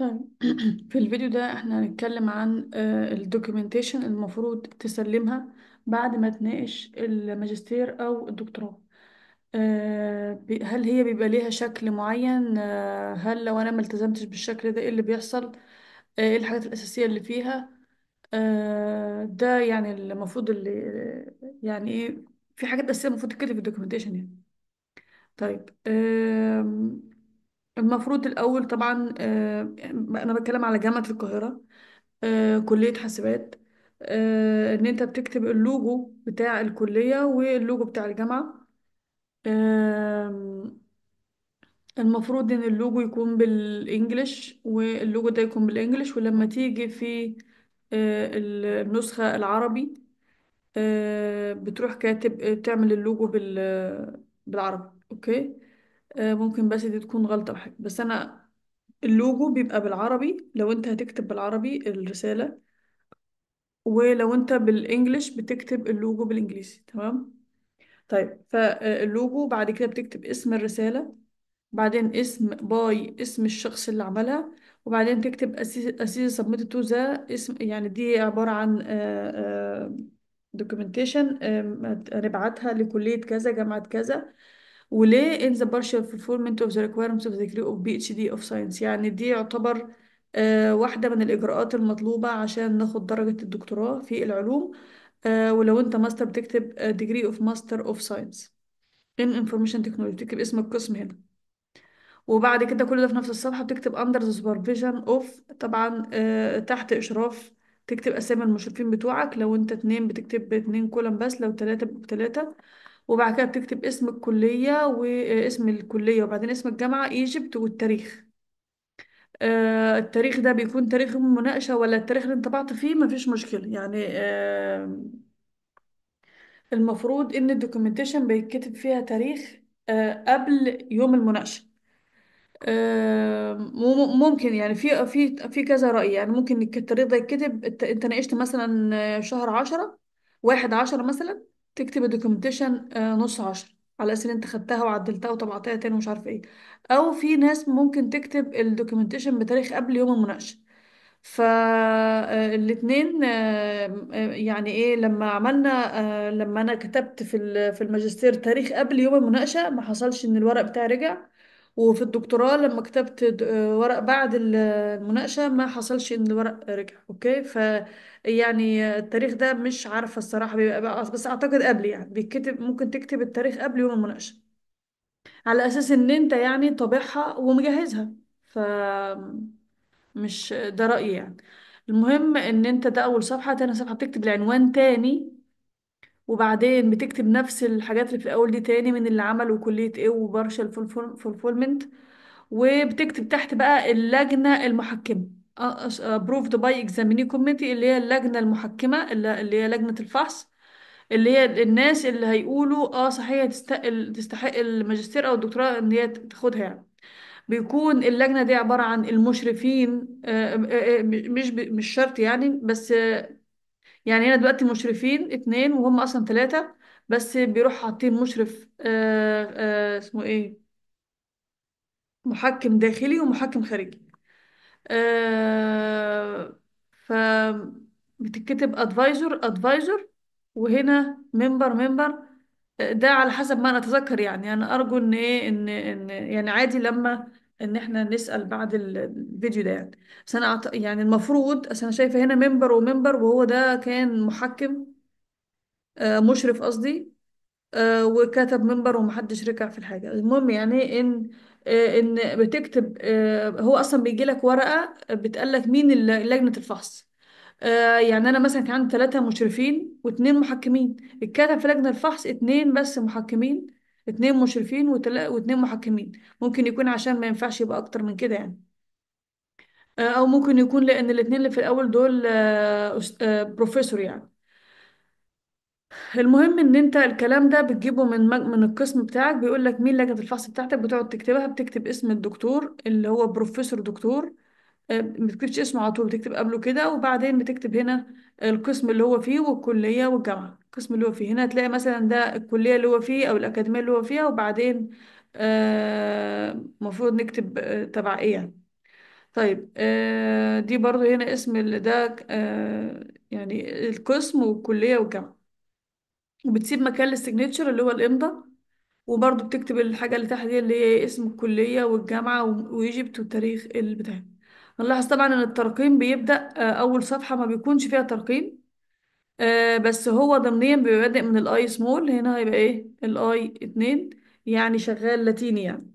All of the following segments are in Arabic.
طيب في الفيديو ده احنا هنتكلم عن آه، الدوكيومنتيشن المفروض تسلمها بعد ما تناقش الماجستير او الدكتوراه آه، هل هي بيبقى ليها شكل معين آه، هل لو انا ما التزمتش بالشكل ده ايه اللي بيحصل ايه الحاجات الاساسية اللي فيها ده يعني المفروض اللي يعني ايه في حاجات اساسية المفروض تتكتب في الدوكيومنتيشن يعني طيب المفروض الأول طبعا آه، أنا بتكلم على جامعة القاهرة آه، كلية حاسبات آه، إن أنت بتكتب اللوجو بتاع الكلية واللوجو بتاع الجامعة المفروض إن اللوجو يكون بالإنجليش واللوجو ده يكون بالإنجليش ولما تيجي في النسخة العربي بتروح كاتب تعمل اللوجو بال بالعربي أوكي آه، ممكن بس دي تكون غلطة بحاجة بس أنا اللوجو بيبقى بالعربي لو أنت هتكتب بالعربي الرسالة ولو أنت بالإنجليش بتكتب اللوجو بالإنجليزي تمام طيب فاللوجو بعد كده بتكتب اسم الرسالة بعدين اسم باي اسم الشخص اللي عملها وبعدين تكتب أسيس سبميت تو ذا اسم يعني دي عبارة عن دوكيومنتيشن آه، آه، نبعتها لكلية كذا جامعة كذا وليه in the partial fulfillment of the requirements of the degree of PhD of science يعني دي يعتبر آه، واحدة من الإجراءات المطلوبة عشان ناخد درجة الدكتوراه في العلوم آه، ولو أنت ماستر بتكتب آه، degree of master of science in information technology بتكتب اسم القسم هنا وبعد كده كل ده في نفس الصفحة بتكتب under the supervision of طبعا آه، تحت إشراف تكتب أسامي المشرفين بتوعك لو أنت اتنين بتكتب اتنين كولم بس لو تلاتة بتلاتة وبعد كده بتكتب اسم الكلية واسم آه، الكلية وبعدين اسم الجامعة ايجيبت والتاريخ آه، التاريخ ده بيكون تاريخ المناقشة ولا التاريخ اللي انطبعت فيه مفيش مشكلة يعني آه، المفروض ان الدوكيومنتيشن بيتكتب فيها تاريخ آه، قبل يوم المناقشة آه، ممكن يعني في في في كذا رأي يعني ممكن التاريخ ده يتكتب انت إنت ناقشت مثلا شهر عشرة واحد عشرة مثلا تكتب الدوكيومنتيشن آه، نص عشرة على اساس ان انت خدتها وعدلتها وطبعتها تاني ومش عارفه ايه او في ناس ممكن تكتب الدوكيومنتيشن بتاريخ قبل يوم المناقشه فالاثنين آه، آه، يعني ايه لما عملنا لما انا كتبت في ال- في الماجستير تاريخ قبل يوم المناقشه ما حصلش ان الورق بتاعي رجع وفي الدكتوراه لما كتبت ورق بعد المناقشة ما حصلش ان الورق رجع اوكي ف يعني التاريخ ده مش عارفة الصراحة بيبقى بقى- بس اعتقد قبل يعني بيتكتب ممكن تكتب التاريخ قبل يوم المناقشة على اساس ان انت يعني طابعها ومجهزها ف مش ده رأيي يعني المهم ان انت ده اول صفحة تاني صفحة بتكتب العنوان تاني وبعدين بتكتب نفس الحاجات اللي في الأول دي تاني من اللي عمل وكلية ايه وبرشا الفولفولمنت وبتكتب تحت بقى اللجنة المحكمة approved by examining committee اللي هي اللجنة المحكمة اللي هي لجنة الفحص اللي هي الناس اللي هيقولوا اه صحيح تستحق الماجستير او الدكتوراه ان هي تاخدها يعني بيكون اللجنة دي عبارة عن المشرفين آه، آه، آه، مش مش شرط يعني بس يعني هنا دلوقتي مشرفين اتنين وهم اصلا ثلاثة بس بيروح حاطين مشرف آه آه اسمه ايه محكم داخلي ومحكم خارجي آه ف بتتكتب ادفايزر ادفايزر وهنا ممبر ممبر آه، ده على حسب ما انا اتذكر يعني انا ارجو ان ايه ان ان يعني عادي لما ان احنا نسال بعد الفيديو ده يعني بس انا أعت... يعني المفروض بس انا شايفه هنا منبر ومنبر وهو ده كان محكم آه، مشرف قصدي آه، وكتب منبر ومحدش رجع في الحاجه المهم يعني ان آه، ان بتكتب هو اصلا بيجي لك ورقه بتقلك مين الل- لجنه الفحص يعني انا مثلا كان عندي ثلاثه مشرفين واثنين محكمين اتكتب في لجنه الفحص اثنين بس محكمين اتنين مشرفين واتنين محكمين ممكن يكون عشان ما ينفعش يبقى اكتر من كده يعني آه، او ممكن يكون لان الاتنين اللي في الاول دول بروفيسور آه، آه، يعني المهم ان انت الكلام ده بتجيبه من من القسم بتاعك بيقول لك مين لجنة الفحص بتاعتك بتقعد تكتبها بتكتب اسم الدكتور اللي هو بروفيسور دكتور ما بتكتبش اسمه على طول بتكتب قبله كده وبعدين بتكتب هنا القسم اللي هو فيه والكلية والجامعة القسم اللي هو فيه هنا تلاقي مثلا ده الكلية اللي هو فيه أو الأكاديمية اللي هو فيها وبعدين المفروض آه، مفروض نكتب آه، تبع إيه يعني طيب آه، دي برضو هنا اسم اللي ده يعني القسم والكلية والجامعة وبتسيب مكان للسيجنتشر اللي هو الإمضة وبرضو بتكتب الحاجة اللي تحت دي اللي هي اسم الكلية والجامعة وإيجيبت والتاريخ البتاع هنلاحظ طبعا إن الترقيم بيبدأ أول صفحة ما بيكونش فيها ترقيم آه، بس هو ضمنيا بيبقى بادئ من الاي سمول هنا هيبقى ايه الاي اتنين يعني شغال لاتيني يعني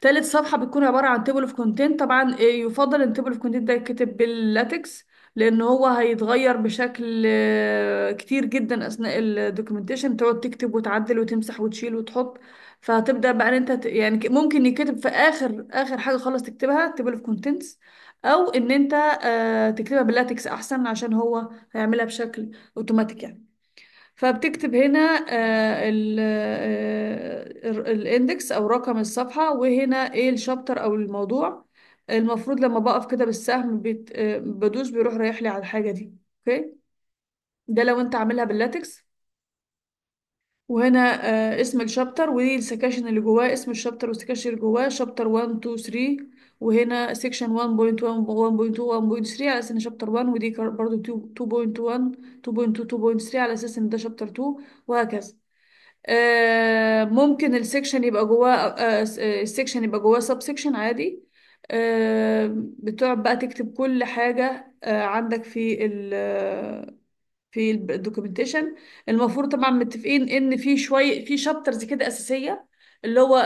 تالت صفحة بتكون عبارة عن تيبل اوف كونتنت طبعا إيه، يفضل ان تيبل اوف كونتنت ده يتكتب باللاتكس لان هو هيتغير بشكل آه، كتير جدا اثناء الدوكيومنتيشن تقعد تكتب وتعدل وتمسح وتشيل وتحط فهتبدا بقى ان انت يعني ممكن يكتب في اخر اخر حاجه خالص تكتبها تيبل اوف كونتنتس او ان انت آه، تكتبها باللاتكس احسن عشان هو هيعملها بشكل اوتوماتيك يعني فبتكتب هنا آه، آه، الاندكس او رقم الصفحة وهنا ايه الشابتر او الموضوع المفروض لما بقف كده بالسهم بدوس بيروح رايح لي على الحاجة دي اوكي ده لو انت عاملها باللاتكس وهنا اسم الشابتر ودي السكاشن اللي جواه اسم الشابتر والسكاشن اللي جواه شابتر 1 2 3 وهنا سيكشن 1.1 1.2 1.3 على اساس ان شابتر 1 ودي برضو 2.1 2.2 2.3 على اساس ان ده شابتر 2 وهكذا آه، ممكن السكشن يبقى جواه السيكشن آه، السكشن آه، يبقى جواه سب سيكشن عادي بتقعد بقى تكتب كل حاجة عندك في ال في الدوكيومنتيشن المفروض طبعا متفقين ان في شويه في شابترز كده اساسيه اللي هو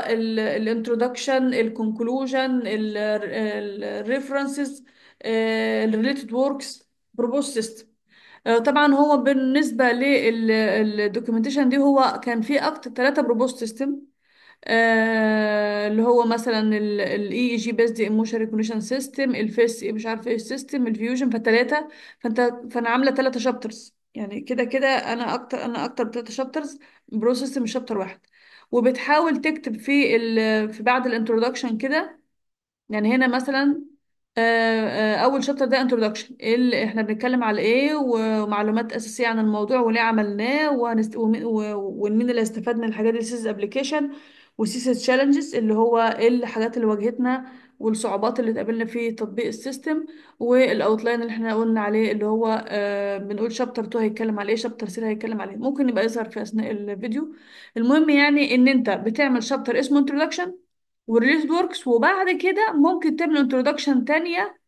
الانترودكشن الكونكلوجن الريفرنسز الريليتد وركس بروبوز سيستم طبعا هو بالنسبه للدوكيومنتيشن دي هو كان فيه اكتر ثلاثه بروبوز سيستم اللي هو مثلا الاي اي جي بيست ايموشن ريكوجنيشن سيستم الفيس مش عارفه ايه السيستم الفيوجن فالثلاثه فانت فانا عامله ثلاثه شابترز يعني كده كده انا اكتر انا اكتر ثلاثه شابترز بروسيس سيستم شابتر واحد وبتحاول تكتب في ال... في بعد الانترودكشن كده يعني هنا مثلا آه، آه، اول شابتر ده انترودكشن ايه اللي احنا بنتكلم على ايه ومعلومات اساسيه عن الموضوع وليه عملناه وهنست... ومين اللي هيستفاد من الحاجات دي سيز ابلكيشن وسيز تشالنجز اللي هو ايه الحاجات اللي واجهتنا والصعوبات اللي اتقابلنا في تطبيق السيستم والاوتلاين اللي احنا قلنا عليه اللي هو آه، بنقول شابتر 2 هيتكلم على ايه شابتر 3 هيتكلم على ايه ممكن يبقى يظهر في اثناء الفيديو المهم يعني ان انت بتعمل شابتر اسمه انترودكشن وريليز وركس وبعد كده ممكن تعمل انترودكشن تانية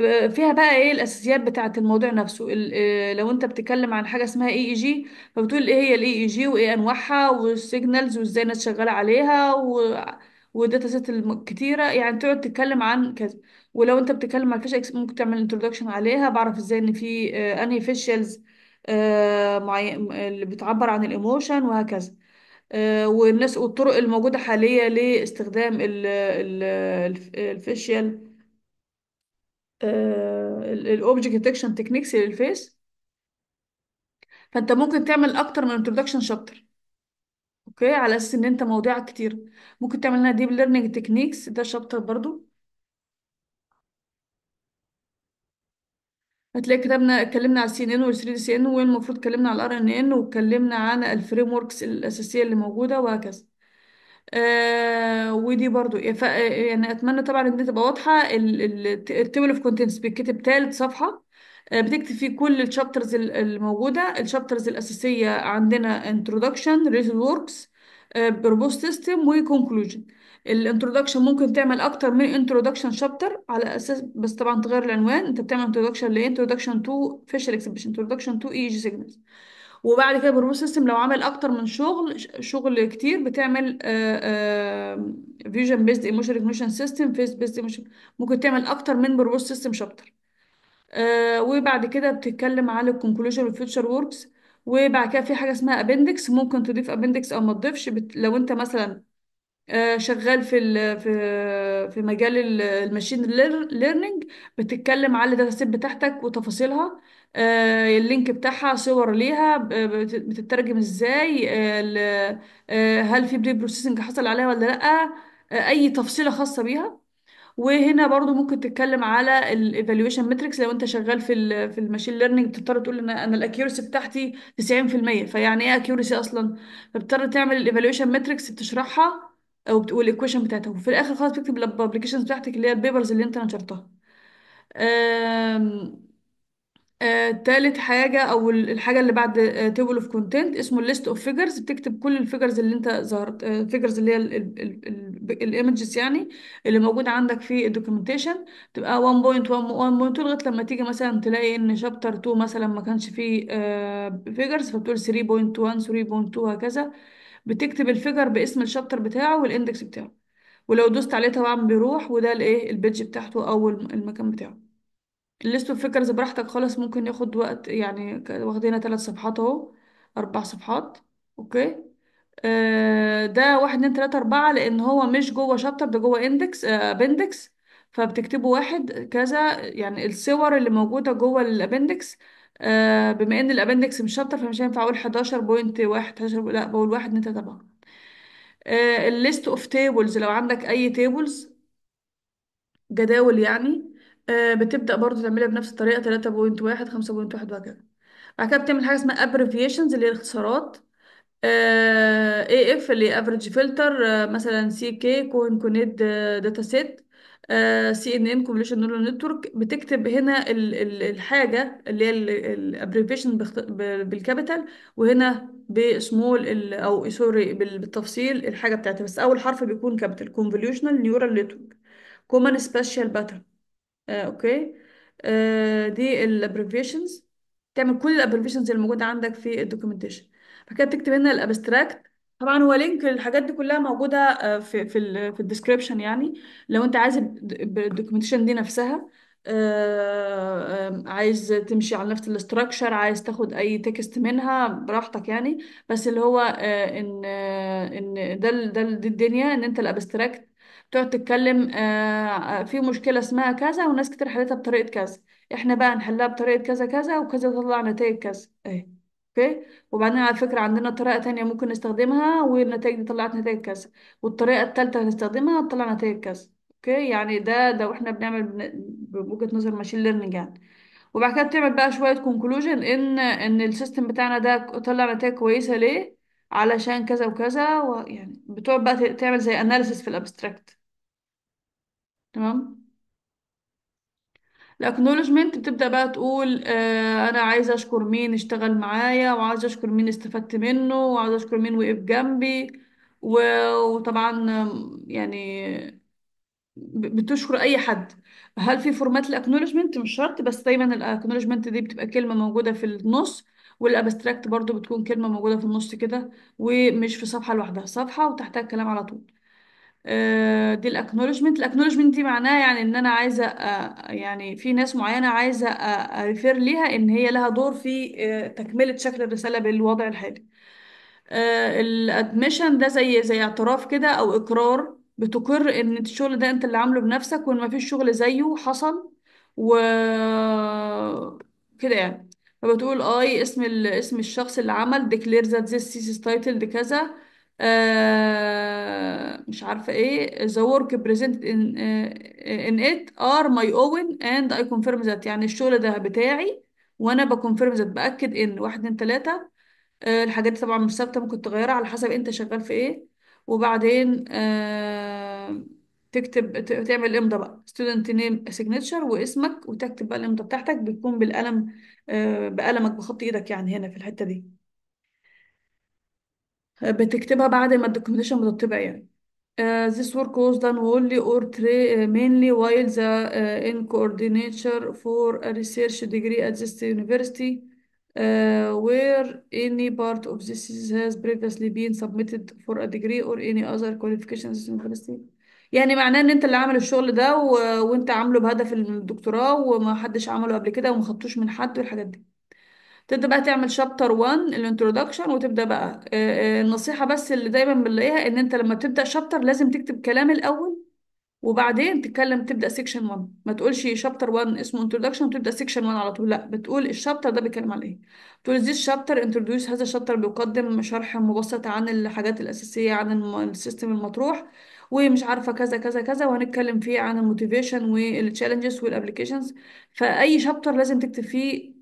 آه، فيها بقى ايه الاساسيات بتاعه الموضوع نفسه آه، لو انت بتتكلم عن حاجه اسمها اي اي جي فبتقول ايه هي الاي اي e جي e وايه انواعها والسيجنالز وازاي الناس شغاله عليها و... وداتا سيت كتيره يعني تقعد تتكلم عن كذا ولو انت بتتكلم عن الفيش ممكن تعمل انترودكشن عليها بعرف ازاي ان في آه، انهي فيشلز آه، اللي بتعبر عن الايموشن وهكذا آه، والناس والطرق الموجوده حاليا لاستخدام ال- ال- الف- الفيشيال الاوبجكت ديتكشن تكنيكس للفيس فانت ممكن تعمل اكتر من انترودكشن شابتر اوكي على اساس ان انت مواضيعك كتير ممكن تعمل لنا ديب ليرنينج تكنيكس ده شابتر برضو هتلاقي كتبنا اتكلمنا على السي ان ان وال 3 دي سي ان والمفروض اتكلمنا على الار ان ان واتكلمنا عن الفريم وركس الاساسيه اللي موجوده وهكذا آه ودي برضو يعني اتمنى طبعا ان دي تبقى واضحه التيبل اوف كونتنتس بيتكتب تالت صفحه آه، بتكتب فيه كل الشابترز الموجودة الشابترز الأساسية عندنا introduction, written works, آه، proposed system و conclusion الانترودكشن ممكن تعمل اكتر من انترودكشن شابتر على اساس بس طبعا تغير العنوان انت بتعمل انترودكشن ل تو فيشل اكسبشن exhibition تو اي جي signals وبعد كده بروبوس سيستم لو عمل اكتر من شغل شغل كتير بتعمل فيجن بيزد ايموشن ريكوجنيشن سيستم فيس بيزد ايموشن ممكن تعمل اكتر من بروبوس سيستم شابتر آه، وبعد كده بتتكلم على الكونكلوجن والفيوتشر ووركس وبعد كده في حاجه اسمها ابندكس ممكن تضيف ابندكس او ما تضيفش بت... لو انت مثلا آه، شغال في ال... في في مجال الماشين ليرنينج بتتكلم على الداتا سيت بتاعتك وتفاصيلها آه، اللينك بتاعها صور ليها بتترجم ازاي هل في بري بروسيسنج حصل عليها ولا لا اي تفصيله خاصه بيها وهنا برضو ممكن تتكلم على الايفالويشن ماتريكس لو انت شغال في ال في الماشين ليرنينج تضطر تقول ان انا الاكيورسي بتاعتي 90% فيعني ايه اكيورسي اصلا فبتضطر تعمل الايفالويشن ماتريكس بتشرحها او بتقول الايكويشن بتاعتها وفي الاخر خالص بتكتب الابلكيشنز بتاعتك اللي هي البيبرز اللي انت نشرتها آمم آه، تالت حاجة أو الحاجة اللي بعد تيبل اوف كونتنت اسمه الليست اوف فيجرز بتكتب كل الفيجرز اللي انت ظهرت فيجرز آه، اللي هي الايمجز يعني اللي موجودة عندك في الدوكيومنتيشن تبقى 1.1 1.2 لغاية لما تيجي مثلا تلاقي ان شابتر 2 مثلا ما كانش فيه فيجرز آه، فبتقول 3.1 3.2 وهكذا بتكتب الفيجر باسم الشابتر بتاعه والاندكس بتاعه ولو دوست عليه طبعا بيروح وده الايه البيدج بتاعته او المكان بتاعه الليست اوف فكرز براحتك خالص ممكن ياخد وقت يعني ك- واخدينها ثلاث صفحات اهو اربع صفحات اوكي آه، ده واحد اتنين تلاتة أربعة لأن هو مش جوه شابتر ده جوه اندكس ابندكس فبتكتبوا واحد كذا يعني الصور اللي موجودة جوه الابندكس آه، بما إن الابندكس مش شابتر فمش هينفع أقول واحد 11 لا بقول واحد اتنين تلاتة أربعة الليست اوف تيبلز لو عندك أي تيبلز جداول يعني آه، بتبدأ برضو تعملها بنفس الطريقة 3.1 5.1 وهكذا بعد كده بتعمل حاجة اسمها abbreviations اللي هي الاختصارات اي آه، اف اللي هي average filter كي آه، مثلا CK داتا سيت dataset ان CNN كومبليشن neural network بتكتب هنا ال- ال- الحاجة اللي هي ال- ال- abbreviation باخت- بالكابيتال وهنا بسمول أو سوري بالتفصيل الحاجة بتاعتها بس أول حرف بيكون كابيتال convolutional neural network common سبيشال pattern آه، اوكي آه، دي الابريفيشنز تعمل كل الابريفيشنز اللي موجوده عندك في الدوكيومنتيشن بعد كده بتكتب هنا الابستراكت طبعا هو لينك الحاجات دي كلها موجوده آه، في في الـ في الديسكربشن يعني لو انت عايز الدوكيومنتيشن دي نفسها آه، عايز تمشي على نفس الاستراكشر عايز تاخد اي تكست منها براحتك يعني بس اللي هو آه، ان آه، ان ده ده دي الدنيا ان انت الابستراكت تقعد تتكلم آه، في مشكلة اسمها كذا وناس كتير حلتها بطريقة كذا احنا بقى نحلها بطريقة كذا كذا وكذا تطلع نتائج كذا اهي اوكي وبعدين على فكرة عندنا طريقة تانية ممكن نستخدمها والنتائج دي طلعت نتائج كذا والطريقة التالتة هنستخدمها تطلع نتائج كذا اوكي يعني ده ده واحنا بنعمل بوجهة نظر ماشين ليرنينج يعني وبعد كده بتعمل بقى شوية كونكلوجن ان ان السيستم بتاعنا ده طلع نتائج كويسة ليه علشان كذا وكذا ويعني بتقعد بقى تعمل زي اناليسيس في الابستراكت تمام الاكنولجمنت بتبدأ بقى تقول آه انا عايزه اشكر مين اشتغل معايا وعايزه اشكر مين استفدت منه وعايزه اشكر مين وقف جنبي وطبعا يعني بتشكر اي حد هل في فورمات الاكنولجمنت مش شرط بس دايما الاكنولجمنت دي بتبقى كلمه موجوده في النص والابستراكت برضو بتكون كلمه موجوده في النص كده ومش في صفحه لوحدها صفحه وتحتها الكلام على طول آه، دي الاكنولجمنت الاكنولجمنت دي معناها يعني ان انا عايزه أ- آه، يعني في ناس معينه عايزه اريفير آه، ليها ان هي لها دور في تكمله شكل الرساله بالوضع الحالي الادميشن ده زي زي اعتراف كده او اقرار بتقر ان الشغل ده انت اللي عامله بنفسك وان مفيش شغل زيه حصل و كده يعني فبتقول اي اسم ال... اسم الشخص اللي عمل declare that this thesis title كذا آه، مش عارفة ايه the work presented in, آه, in it are my own and I confirm that يعني الشغل ده بتاعي وانا بكونفيرم ذات باكد ان واحد اتنين تلاته آه، الحاجات دي طبعا مش ثابته ممكن تغيرها على حسب انت شغال في ايه وبعدين آه، تكتب تعمل امضى بقى student name signature واسمك وتكتب بقى الامضة بتاعتك بتكون بالقلم آه، بقلمك بخط ايدك يعني هنا في الحته دي بتكتبها بعد ما الدوكيومنتيشن بتطبع يعني Uh, this work was done wholly or mainly while the uh, in coordinator for a research degree at this university uh, where any part of this has previously been submitted for a degree or any other qualification at this university يعني معناه ان انت اللي عامل الشغل ده و... وانت عامله بهدف الدكتوراه وما حدش عمله قبل كده وما خدتوش من حد والحاجات دي تبدا بقى تعمل شابتر 1 الانترودكشن وتبدا بقى آه، آه، النصيحه بس اللي دايما بنلاقيها ان انت لما بتبدا شابتر لازم تكتب كلام الاول وبعدين تتكلم تبدا سيكشن 1 ما تقولش شابتر 1 اسمه انترودكشن وتبدا سيكشن 1 على طول لا بتقول الشابتر ده بيتكلم على ايه تقول ذيس شابتر انتروديوس هذا الشابتر بيقدم شرح مبسط عن الحاجات الاساسيه عن السيستم المطروح ومش عارفه كذا كذا كذا وهنتكلم فيه عن الموتيفيشن والتشالنجز والابلكيشنز فاي شابتر لازم تكتب فيه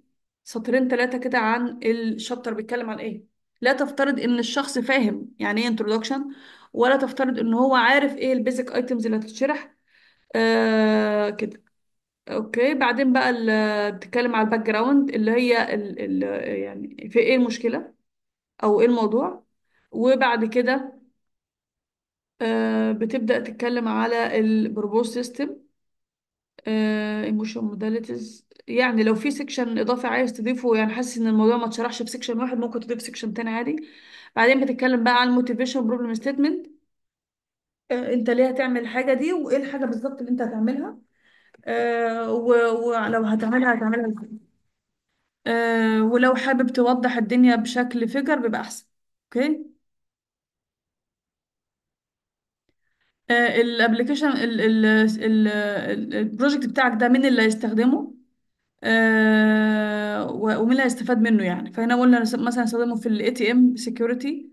سطرين ثلاثة كده عن الشابتر بيتكلم عن ايه لا تفترض ان الشخص فاهم يعني ايه introduction ولا تفترض ان هو عارف ايه البيزك ايتمز اللي هتتشرح آه كده اوكي بعدين بقى بتتكلم على الباك جراوند اللي هي الـ الـ يعني في ايه المشكلة او ايه الموضوع وبعد كده آه بتبدأ تتكلم على البروبوز سيستم ايموشن موداليتيز يعني لو في سيكشن اضافي عايز تضيفه يعني حاسس ان الموضوع ما اتشرحش في سيكشن واحد ممكن تضيف سيكشن تاني عادي بعدين بتتكلم بقى عن الموتيفيشن بروبلم ستيتمنت انت ليه هتعمل الحاجه دي وايه الحاجه بالظبط اللي انت هتعملها ولو هتعملها هتعملها ازاي ولو حابب توضح الدنيا بشكل فيجر بيبقى احسن اوكي الابلكيشن البروجكت بتاعك ده مين اللي هيستخدمه آه، ومين اللي هيستفاد منه يعني فهنا قلنا مثلا نستخدمه في الاي تي ام سكيورتي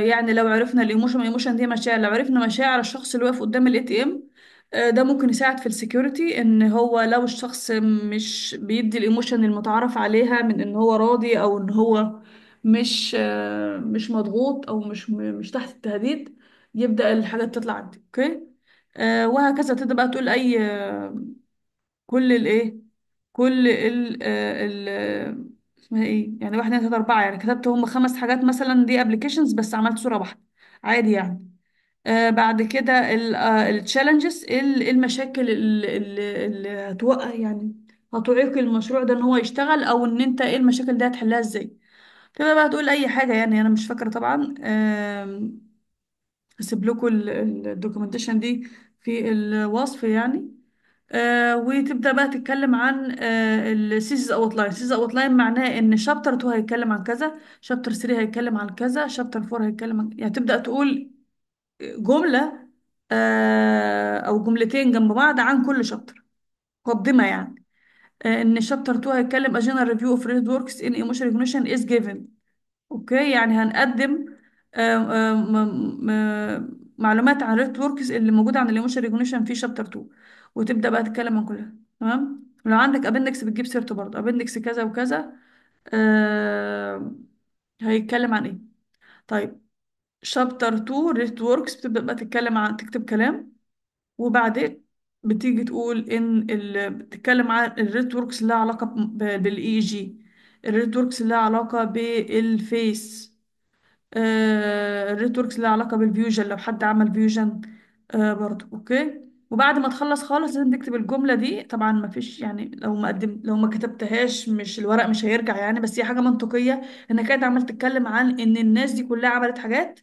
يعني لو عرفنا الايموشن الايموشن دي مشاعر لو عرفنا مشاعر الشخص اللي واقف قدام الاي تي ام آه، ده ممكن يساعد في السكيورتي ان هو لو الشخص مش بيدي الايموشن المتعارف عليها من ان هو راضي او ان هو مش آه، مش مضغوط او مش مش تحت التهديد يبدأ الحاجات تطلع عندي اوكي آه، وهكذا تبدأ بقى تقول اي كل الايه كل ال آه، ال آه، اسمها ايه يعني واحد اتنين تلاته اربعه يعني كتبت هم خمس حاجات مثلا دي ابلكيشنز بس عملت صوره واحده عادي يعني آه، بعد كده التشالنجز آه، إيه المشاكل اللي هتوقع يعني هتعيق المشروع ده ان هو يشتغل او ان انت ايه المشاكل دي هتحلها ازاي تبقى بقى تقول اي حاجه يعني انا مش فاكره طبعا آه اسيب لكم الدوكيومنتيشن دي في الوصف يعني آه، وتبدأ بقى تتكلم عن السيزز اوت لاين سيزز اوت لاين معناه ان شابتر 2 هيتكلم عن كذا شابتر 3 هيتكلم عن كذا شابتر 4 هيتكلم عن يعني تبدأ تقول آه، جملة آه، او جملتين جنب بعض عن كل شابتر مقدمة يعني ان شابتر 2 هيتكلم a general review of red works in emotion recognition is given اوكي يعني هنقدم معلومات عن الريت وركس اللي موجوده عن الايموشن ريجونيشن في شابتر 2 وتبدا بقى تتكلم عن كلها تمام ولو عندك ابندكس بتجيب سيرته برضه ابندكس كذا وكذا آه... هيتكلم عن ايه طيب شابتر 2 ريت وركس بتبدا بقى تتكلم عن تكتب كلام وبعدين بتيجي تقول ان ال... بتتكلم عن الريت وركس لها علاقه بالاي جي الريت وركس لها علاقه بالفيس آه، الريتوركس لها علاقة بالفيوجن لو حد عمل فيوجن آه، برضو اوكي وبعد ما تخلص خالص لازم تكتب الجملة دي طبعا ما فيش يعني لو ما قدم لو ما كتبتهاش مش الورق مش هيرجع يعني بس هي حاجة منطقية انك انت عمال تتكلم عن ان الناس دي كلها عملت حاجات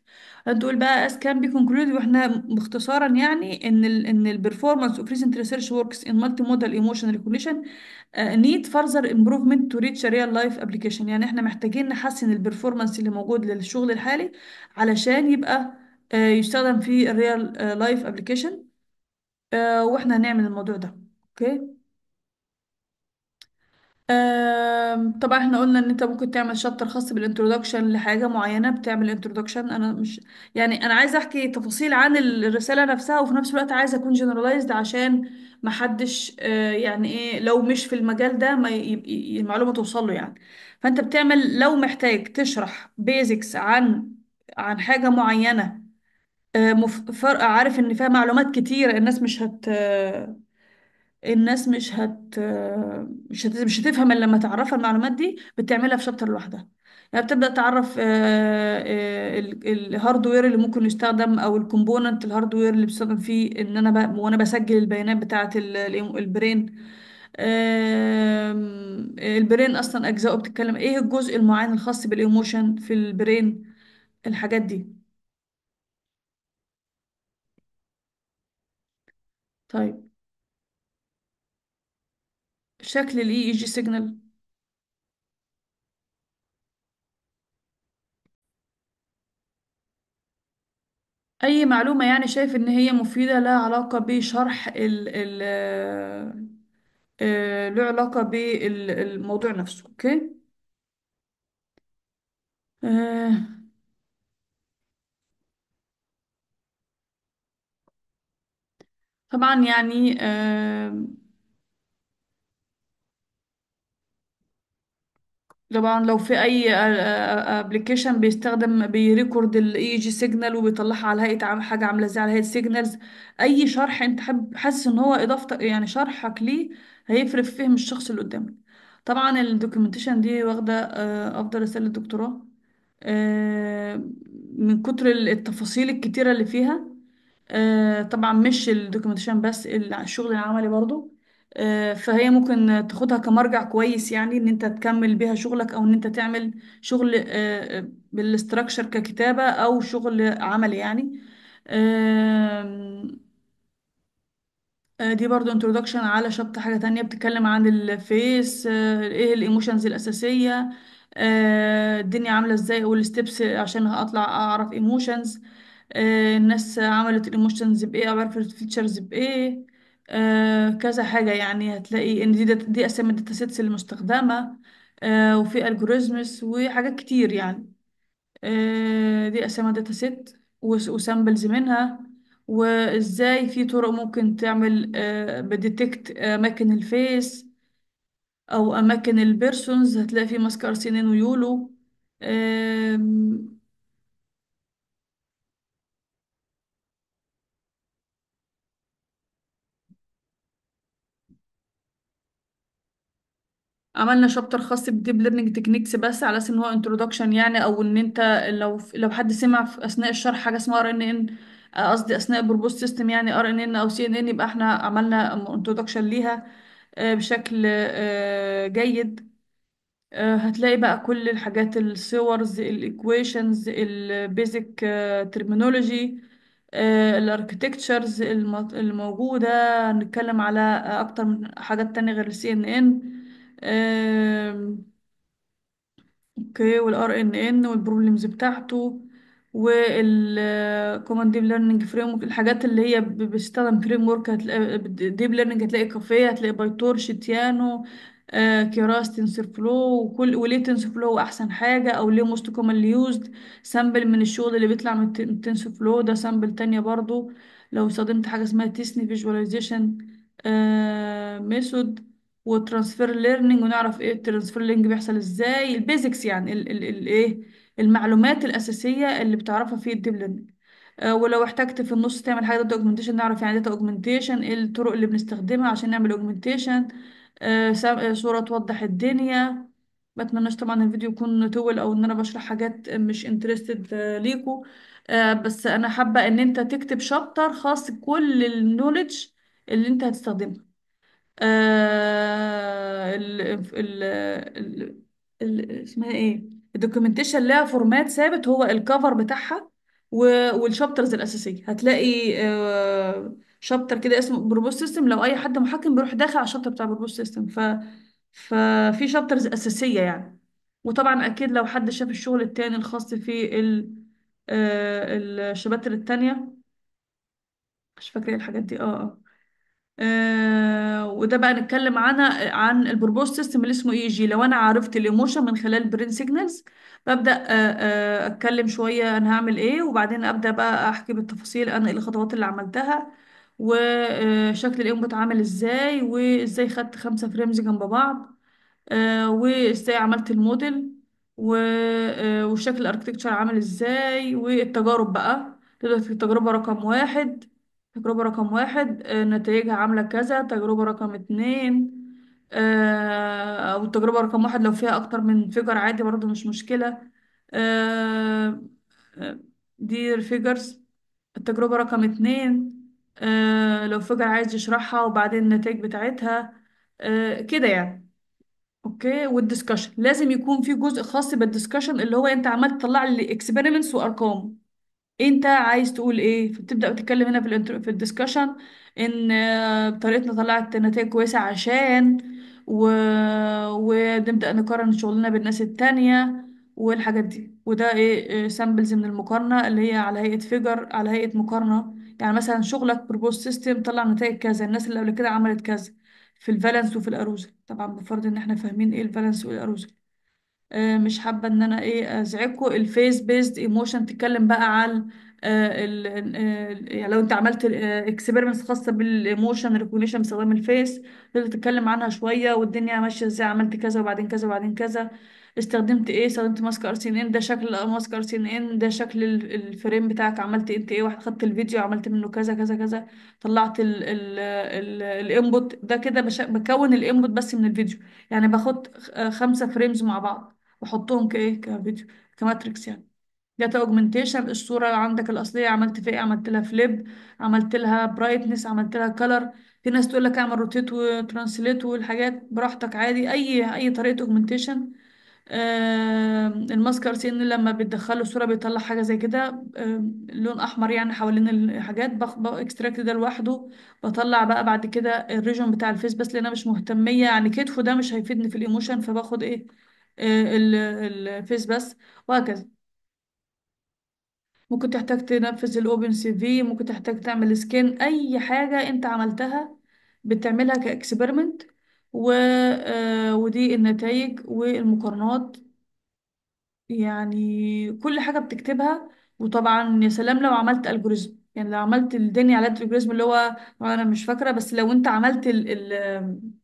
تقول بقى as can be concluded واحنا باختصارا يعني ان الـ ان الـ performance of recent research works in multimodal emotional recognition آه، need further improvement to reach a real life application يعني احنا محتاجين نحسن البرفورمانس اللي موجود للشغل الحالي علشان يبقى آه، يستخدم في الريال لايف ابلكيشن آه واحنا هنعمل الموضوع ده اوكي آم، طبعا احنا قلنا ان انت ممكن تعمل شابتر خاص بالانترودكشن لحاجة معينة بتعمل انترودكشن انا مش يعني انا عايزة احكي تفاصيل عن الرسالة نفسها وفي نفس الوقت عايزة اكون جنرالايزد عشان ما آه، يعني ايه لو مش في المجال ده ما المعلومة توصل له يعني فانت بتعمل لو محتاج تشرح بيزكس عن عن حاجة معينة آه، فرق عارف ان فيها معلومات كتيرة الناس مش هت الناس مش هت مش هت... مش هتفهم الا لما تعرفها المعلومات دي بتعملها في شابتر لوحدها يعني بتبدأ تعرف آه، آه، الهاردوير اللي ممكن يستخدم او الكومبوننت الهاردوير اللي بيستخدم فيه ان انا ب... وانا بسجل البيانات بتاعة ال- البرين البرين اصلا اجزاءه بتتكلم ايه الجزء المعين الخاص بالايموشن في البرين الحاجات دي طيب شكل الاي اي جي سيجنال اي معلومة يعني شايف ان هي مفيدة لها علاقة بشرح ال ال آه، آه، له علاقة بالموضوع نفسه اوكي آه، طبعا يعني آه، طبعا لو في اي ابلكيشن آه، آه، بيستخدم بيريكورد الاي جي سيجنال وبيطلعها على هيئه عام حاجه عامله زي على هيئه سيجنالز اي شرح انت تحب حاسس ان هو اضافه يعني شرحك ليه هيفرق في فهم الشخص اللي قدامك طبعا الدوكيومنتيشن دي واخده افضل رساله دكتوراه من كتر التفاصيل الكتيره اللي فيها آه، طبعا مش الدوكيومنتيشن بس الشغل العملي برضو آه، فهي ممكن تاخدها كمرجع كويس يعني ان انت تكمل بيها شغلك او ان انت تعمل شغل آه، بالاستراكشر ككتابة او شغل عملي يعني دي برضو انترودكشن على شابتر حاجة تانية بتتكلم عن الفيس ايه الايموشنز الأساسية الدنيا عاملة ازاي والستبس عشان اطلع اعرف ايموشنز آه، الناس عملت الايموشنز بايه او عرفت الفيتشرز بايه آه، كذا حاجة يعني هتلاقي ان دي دي اسامي الداتا سيتس المستخدمة آه، وفي الجوريزمز وحاجات كتير يعني دي اسامي الداتا سيت وسامبلز منها وازاي في طرق ممكن تعمل بديتكت اماكن الفيس او اماكن البيرسونز هتلاقي في ماسك ارسينين ويولو عملنا شابتر خاص بالديب ليرنينج تكنيكس بس على اساس ان هو انترودكشن يعني او ان انت لو لو حد سمع في اثناء الشرح حاجه اسمها ار ان ان قصدي اثناء بروبوز سيستم يعني ار ان ان او سي ان ان يبقى احنا عملنا انترودكشن ليها آه، بشكل آه، جيد آه، هتلاقي بقى كل الحاجات الصورز الايكويشنز البيزك ترمينولوجي الاركتكتشرز الموجوده هنتكلم على اكتر من حاجات تانية غير السي ان ان اوكي والار ان ان والبروبلمز بتاعته والكوماند ديب ليرنينج فريم ورك الحاجات اللي هي بتستخدم فريم ورك هتلاقي ديب ليرنينج هتلاقي كافيه هتلاقي بايتورش تيانو آه، كيراس تنسر فلو وكل وليه تنسر فلو احسن حاجه او ليه موست كومنلي يوزد سامبل من الشغل اللي بيطلع من تنسر فلو ده سامبل تانية برضو لو استخدمت حاجه اسمها تيسني فيجواليزيشن ميثود والترانسفير ليرنينج ونعرف ايه الترانسفير ليرنينج بيحصل ازاي البيزكس يعني ال ال ال ايه المعلومات الاساسيه اللي بتعرفها في الديب ليرنينج آه ولو احتجت في النص تعمل حاجه داتا اوجمنتيشن نعرف يعني داتا اوجمنتيشن ايه الطرق اللي بنستخدمها عشان نعمل اوجمنتيشن آه،, آه صوره توضح الدنيا ما اتمناش طبعا الفيديو يكون طويل او ان انا بشرح حاجات مش انترستد آه، ليكو آه بس انا حابه ان انت تكتب شابتر خاص بكل النولج اللي انت هتستخدمها آه، ال ال ال اسمها ايه الدوكيومنتيشن لها فورمات ثابت هو الكفر بتاعها والشابترز الاساسيه هتلاقي شابتر آه، كده اسمه بروبوس سيستم لو اي حد محكم بيروح داخل على الشابتر بتاع بروبوس سيستم ف ففي شابترز اساسيه يعني وطبعا اكيد لو حد شاف الشغل التاني الخاص في ال آه، الشباتر التانية مش فاكره ايه الحاجات دي اه اه آه وده بقى نتكلم عن عن البروبوز سيستم اللي اسمه اي e جي لو انا عرفت الايموشن من خلال برين سيجنالز ببدا آه آه اتكلم شويه انا هعمل ايه وبعدين ابدا بقى احكي بالتفاصيل انا ايه الخطوات اللي عملتها وشكل آه، الانبوت عامل ازاي وازاي خدت خمسه فريمز جنب بعض آه وازاي عملت الموديل و- آه، وشكل الاركتكتشر عامل ازاي والتجارب بقى تبدا في التجربه رقم واحد تجربة رقم واحد آه، نتائجها عاملة كذا تجربة رقم اتنين آه، أو التجربة رقم واحد لو فيها أكتر من فيجر عادي برضو مش مشكلة دي آه، الفيجرز التجربة رقم اتنين لو فيجر عايز يشرحها وبعدين النتائج بتاعتها كده يعني اوكي والدسكشن لازم يكون في جزء خاص بالدسكشن اللي هو انت عمال تطلع لي اكسبيرمنتس وارقام انت عايز تقول ايه فبتبدا تتكلم هنا في الانترو في الديسكشن ان آه، طريقتنا طلعت نتائج كويسه عشان و... ونبدا نقارن شغلنا بالناس التانية والحاجات دي وده ايه سامبلز آه، من المقارنه اللي هي على هيئه فيجر على هيئه مقارنه يعني مثلا شغلك بروبوز سيستم طلع نتائج كذا الناس اللي قبل كده عملت كذا في الفالانس وفي الاروزه طبعا بفرض ان احنا فاهمين ايه الفالانس والاروزه آه، مش حابة ان انا ايه ازعجكم الفيس بيزد ايموشن تتكلم بقى عن آه، آه، يعني لو انت عملت اكسبيرمنتس خاصة بالايموشن ريكوجنيشن باستخدام الفيس تقدر تتكلم عنها شوية والدنيا ماشية ازاي عملت كذا وبعدين كذا وبعدين كذا استخدمت ايه استخدمت ماسك ار سي ان ان ده شكل ماسك ار سي ان ان ده شكل الفريم بتاعك عملت انت ايه واحد خدت الفيديو عملت منه كذا كذا كذا طلعت الانبوت ده كده بكون الانبوت بس من الفيديو يعني باخد خمسة فريمز مع بعض واحطهم كايه كفيديو كماتريكس يعني داتا اوجمنتيشن الصوره عندك الاصليه عملت فيها ايه عملت لها فليب عملت لها برايتنس عملت لها كلر في ناس تقول لك اعمل روتيت وترانسليت والحاجات براحتك عادي اي اي طريقه اوجمنتيشن آه الماسكر ان لما بتدخله الصوره بيطلع حاجه زي كده لون احمر يعني حوالين الحاجات باكستراكت ده لوحده بطلع بقى بعد كده الريجون بتاع الفيس بس لان انا مش مهتميه يعني كتفه ده مش هيفيدني في الايموشن فباخد ايه آه، ال- الفيس بس وهكذا ممكن تحتاج تنفذ الاوبن سي في ممكن تحتاج تعمل سكان اي حاجه انت عملتها بتعملها كاكسبيرمنت و... آه، ودي النتائج والمقارنات يعني كل حاجه بتكتبها وطبعا يا سلام لو عملت الجوريزم يعني لو عملت الدنيا على الالجوريزم اللي هو انا مش فاكره بس لو انت عملت ال ال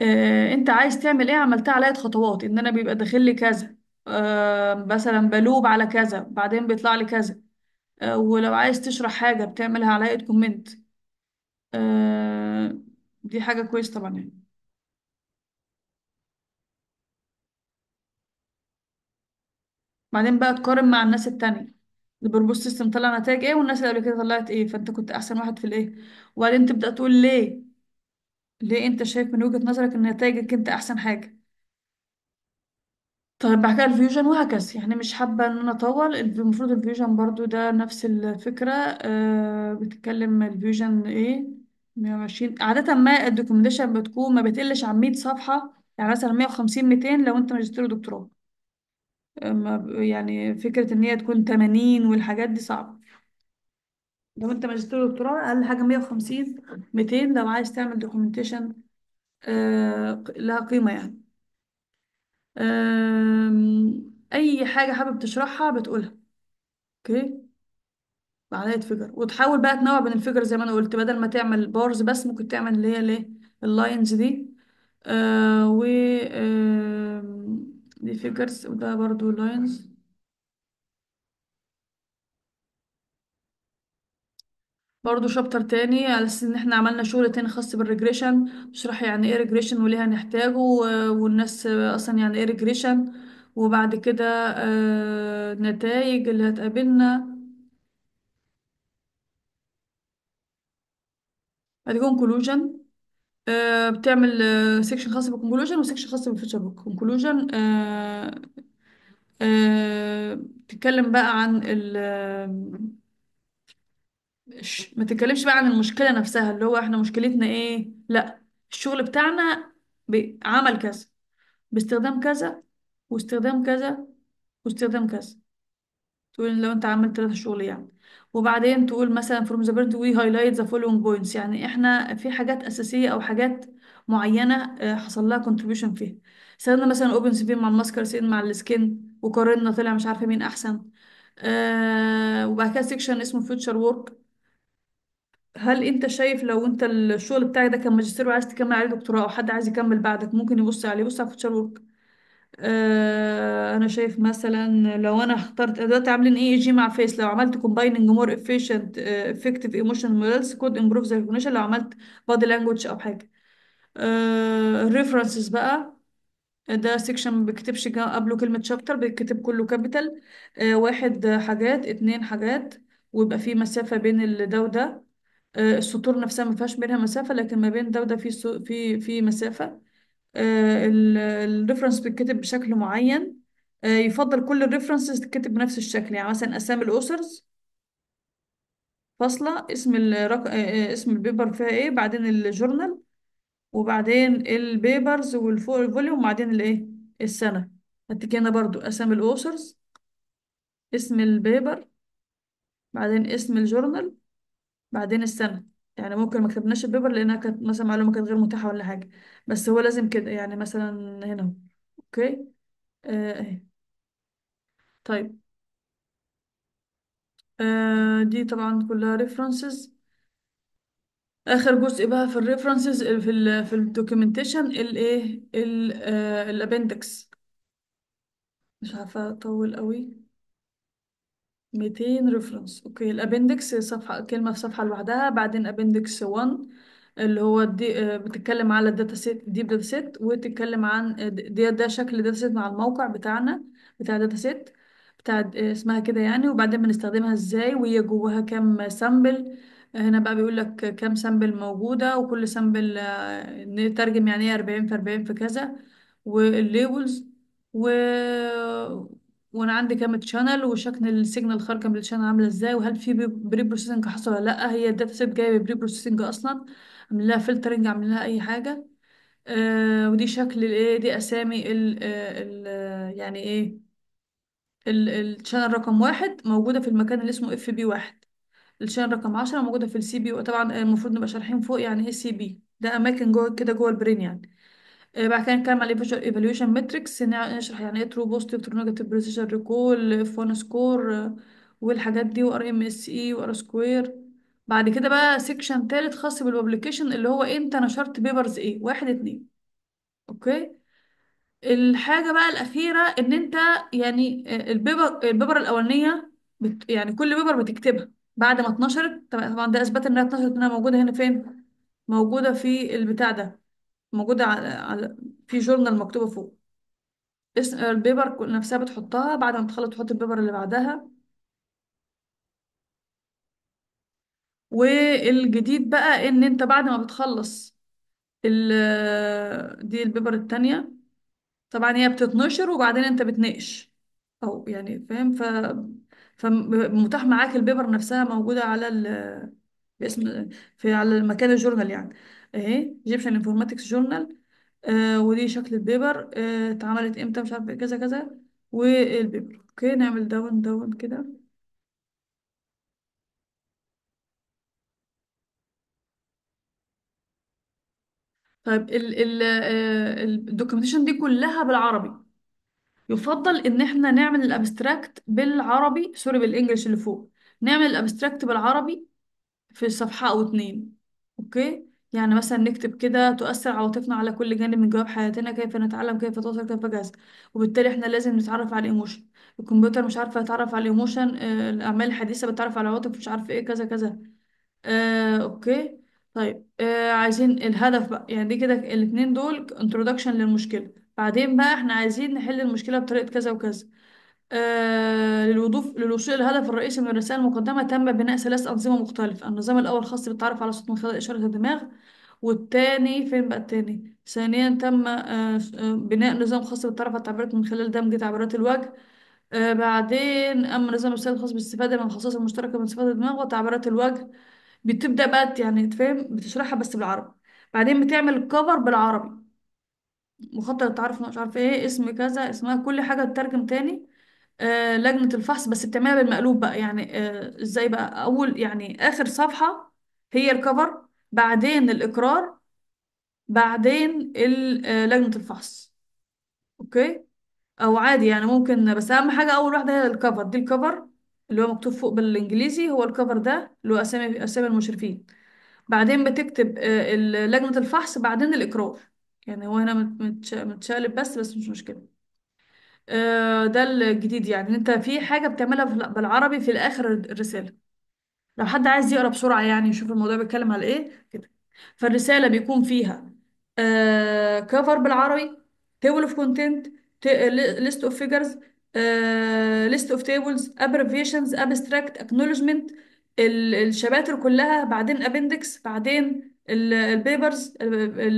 آه، انت عايز تعمل ايه عملتها عليا خطوات ان انا بيبقى داخل لي كذا آه، مثلا بلوب على كذا بعدين بيطلع لي كذا آه، ولو عايز تشرح حاجة بتعملها عليا كومنت آه، دي حاجة كويسة طبعا يعني بعدين بقى تقارن مع الناس التانية البروبوز سيستم طلع نتائج ايه والناس اللي قبل كده طلعت ايه فانت كنت احسن واحد في الايه وبعدين تبدأ تقول ليه ليه انت شايف من وجهة نظرك ان نتائجك انت احسن حاجة طيب بحكي على الفيوجن وهكذا يعني مش حابة ان انا اطول المفروض الفيوجن برضو ده نفس الفكرة أه بتتكلم الفيوجن ايه 120 عادة ما الدوكيومنتيشن بتكون ما بتقلش عن 100 صفحة يعني مثلا 150 200 لو انت ماجستير ودكتوراه آه، يعني فكرة ان هي تكون 80 والحاجات دي صعبة لو انت ماجستير دكتوراه اقل حاجه 150 200 لو عايز تعمل دوكيومنتيشن آه، لها قيمه يعني اي حاجه حابب تشرحها بتقولها اوكي بعلاقه فيجر وتحاول بقى تنوع بين الفيجر زي ما انا قلت بدل ما تعمل بارز بس ممكن تعمل اللي هي الايه اللاينز دي آه، و دي فيجرز وده برضو لاينز برضو شابتر تاني على اساس ان احنا عملنا شغل تاني خاص بالريجريشن اشرح يعني ايه ريجريشن وليه هنحتاجه والناس اصلا يعني ايه ريجريشن وبعد كده النتائج آه، اللي هتقابلنا ادي كونكلوجن آه، بتعمل سيكشن آه، خاص بالكونكلوجن وسيكشن خاص بالفيتشر كونكلوجن تتكلم بقى عن ال مش ما تتكلمش بقى عن المشكلة نفسها اللي هو احنا مشكلتنا ايه لا الشغل بتاعنا بعمل كذا باستخدام كذا واستخدام كذا واستخدام كذا تقول لو انت عملت ثلاثة شغل يعني وبعدين تقول مثلا فروم ذا بيرد وي هايلايت ذا فولوينج بوينتس يعني احنا في حاجات اساسيه او حاجات معينه آه، حصل لها كونتريبيوشن فيها استخدمنا مثلا اوبن سي في مع الماسكر سين مع السكين وقارنا طلع مش عارفه مين احسن آه وبعد كده سيكشن اسمه فيوتشر وورك هل انت شايف لو انت الشغل بتاعك ده كان ماجستير وعايز تكمل عليه دكتوراه او حد عايز يكمل بعدك ممكن يبص عليه بص على فوتشر ورك آه، انا شايف مثلا لو انا اخترت ادوات عاملين اي جي مع فيس لو عملت كومبايننج مور افيشنت افكتيف ايموشن emotional كود امبروف ذا ريكوجنيشن لو عملت بادي لانجوج او حاجه آه، بقى ده سيكشن ما بيكتبش قبله كلمة شابتر بيكتب كله كابيتال آه، واحد حاجات اتنين حاجات ويبقى في مسافة بين ده وده آه، السطور نفسها ما فيهاش بينها مسافة لكن ما بين ده وده في سو- في في مسافة آه، الريفرنس بيتكتب بشكل معين آه، يفضل كل الريفرنسز تتكتب بنفس الشكل يعني مثلا أسامي الأسرز فاصلة اسم الرق... اسم البيبر فيها ايه بعدين الجورنال وبعدين البيبرز والفوليوم وبعدين الايه السنة كده برضو أسامي الأسرز اسم البيبر بعدين اسم الجورنال بعدين السنة يعني ممكن ما كتبناش البيبر لأنها كانت مثلا معلومة كانت غير متاحة ولا حاجة بس هو لازم كده يعني مثلا هنا أوكي آه أهي. طيب آه دي طبعا كلها references آخر جزء بقى في الريفرنسز في ال في documentation إيه الدوكيومنتيشن آه، الـ appendix مش عارفة أطول قوي 200 ريفرنس اوكي الابندكس صفحة كلمة في صفحة لوحدها بعدين ابندكس 1 اللي هو دي آه، بتتكلم على الداتا سيت ديب داتا سيت وتتكلم عن آه، دي ده شكل داتا سيت مع الموقع بتاعنا بتاع داتا سيت بتاع آه، اسمها كده يعني وبعدين بنستخدمها ازاي وهي جواها كام سامبل هنا بقى بيقول لك كام سامبل موجودة وكل سامبل نترجم يعني ايه 40 في 40 في كذا والليبلز و وانا عندي كام تشانل وشكل السيجنال خارجه من التشانل عامله ازاي وهل في بري بروسيسنج حصل ولا لا هي الداتا سيت جايه بري بروسيسنج اصلا عامل لها فلترنج عامل لها اي حاجه آه ودي شكل الايه دي اسامي ال آه، ال آه، يعني ايه الشانل رقم واحد موجوده في المكان اللي اسمه اف بي واحد الشانل رقم عشرة موجودة في السي بي وطبعا المفروض نبقى شارحين فوق يعني ايه سي بي ده اماكن جوه كده جوه البرين يعني إيه، بعد كده نتكلم على الفيجوال ايفالويشن ماتريكس نشرح يعني ايه ترو بوزيتيف ترو نيجاتيف بريسيشن ريكول فون سكور والحاجات دي وار ام اس اي وار سكوير بعد كده بقى سيكشن تالت خاص بالببليكيشن اللي هو إيه؟ انت نشرت بيبرز ايه واحد اتنين اوكي الحاجة بقى الأخيرة إن أنت يعني البيبر آه، البيبر الأولانية بت يعني كل بيبر بتكتبها بعد ما اتنشرت طبعا ده أثبت إنها اتنشرت إنها موجودة هنا فين؟ موجودة في البتاع ده موجودة على على- في جورنال مكتوبة فوق اسم البيبر نفسها بتحطها بعد ما تخلص تحط البيبر اللي بعدها والجديد بقى ان انت بعد ما بتخلص ال دي البيبر التانية طبعا هي بتتنشر وبعدين انت بتناقش او يعني فاهم ف فمتاح معاك البيبر نفسها موجودة على ال باسم في على مكان الجورنال يعني اهي Egyptian Informatics Journal آه، ودي شكل البيبر آه اتعملت امتى مش عارفه كذا كذا والبيبر اوكي نعمل داون داون كده طيب ال ال آه، الدوكيومنتيشن دي كلها بالعربي يفضل ان احنا نعمل الابستراكت بالعربي سوري بالانجلش اللي فوق نعمل الابستراكت بالعربي في صفحة او اتنين اوكي يعني مثلا نكتب كده تؤثر عواطفنا على كل جانب من جوانب حياتنا كيف نتعلم كيف نتواصل كيف نجهز وبالتالي احنا لازم نتعرف على الايموشن الكمبيوتر مش عارفه يتعرف على الايموشن آه، الاعمال الحديثه بتتعرف على العواطف مش عارفه ايه كذا كذا آه، اوكي طيب آه، عايزين الهدف بقى يعني دي كده الاتنين دول انترودكشن للمشكله بعدين بقى احنا عايزين نحل المشكله بطريقه كذا وكذا آه للوضوف للوصول للهدف الرئيسي من الرسالة المقدمة تم بناء ثلاث أنظمة مختلفة النظام الأول خاص بالتعرف على الصوت من خلال إشارة الدماغ والتاني فين بقى التاني ثانيا تم آه، آه، بناء نظام خاص بالتعرف على التعبيرات من خلال دمج تعبيرات الوجه آه، بعدين أما نظام الرسالة الخاص بالاستفادة من الخصائص المشتركة من صفات الدماغ وتعبيرات الوجه بتبدأ بقى يعني تفهم بتشرحها بس بالعربي بعدين بتعمل كفر بالعربي مخطط التعرف مش عارف ايه اسم كذا اسمها كل حاجة تترجم تاني آه، لجنة الفحص بس بتعملها بالمقلوب بقى يعني آه، ازاي بقى اول يعني اخر صفحة هي الكفر بعدين الاقرار بعدين ال- آه، لجنة الفحص اوكي او عادي يعني ممكن بس اهم حاجة اول واحدة هي الكفر دي الكفر اللي هو مكتوب فوق بالانجليزي هو الكفر ده اللي هو اسامي اسامي المشرفين بعدين بتكتب لجنة الفحص بعدين الاقرار يعني هو هنا متش- متشقلب بس بس مش مشكلة آه، ده الجديد يعني انت في حاجة بتعملها بالعربي في الاخر الرسالة لو حد عايز يقرا بسرعة يعني يشوف الموضوع بيتكلم على ايه كده فالرسالة بيكون فيها كفر آه، بالعربي تيبل اوف كونتنت ليست اوف فيجرز ليست اوف تيبلز ابريفيشنز ابستراكت اكنولجمنت الشباتر كلها بعدين ابندكس بعدين البيبرز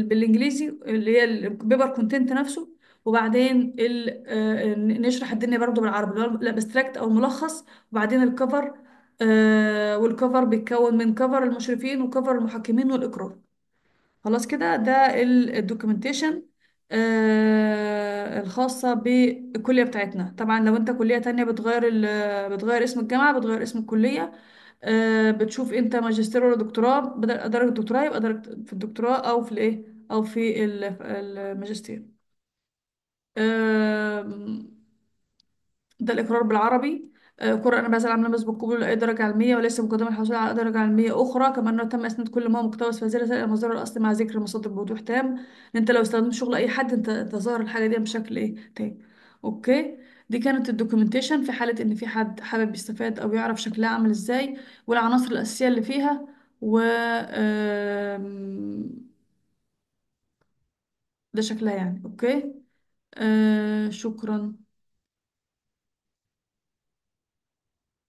بالانجليزي اللي هي البيبر كونتنت نفسه وبعدين ال... آه، نشرح الدنيا برضو بالعربي اللي هو الابستراكت او الملخص وبعدين الكفر آه، والكفر بيتكون من كفر المشرفين وكفر المحكمين والاقرار خلاص كده ده الدوكيومنتيشن آه الخاصة بالكلية بتاعتنا طبعا لو انت كلية تانية بتغير بتغير اسم الجامعة بتغير اسم الكلية آه بتشوف انت ماجستير ولا دكتوراه بدل درجة دكتوراه يبقى درجة في الدكتوراه او في الايه او في الماجستير ده الإقرار بالعربي آه، كرة أنا بزعل عم لمس بالقبول لأي درجة علمية وليس مقدمة الحصول على درجة علمية أخرى كما أنه تم إسناد كل ما هو مقتبس في هذه الرسالة إلى الأصلي مع ذكر المصادر بوضوح تام إن أنت لو استخدمت شغل أي حد أنت تظهر الحاجة دي بشكل إيه تام أوكي دي كانت الدوكيومنتيشن في حالة إن في حد حابب يستفاد أو يعرف شكلها عامل إزاي والعناصر الأساسية اللي فيها و ده شكلها يعني أوكي آه شكرا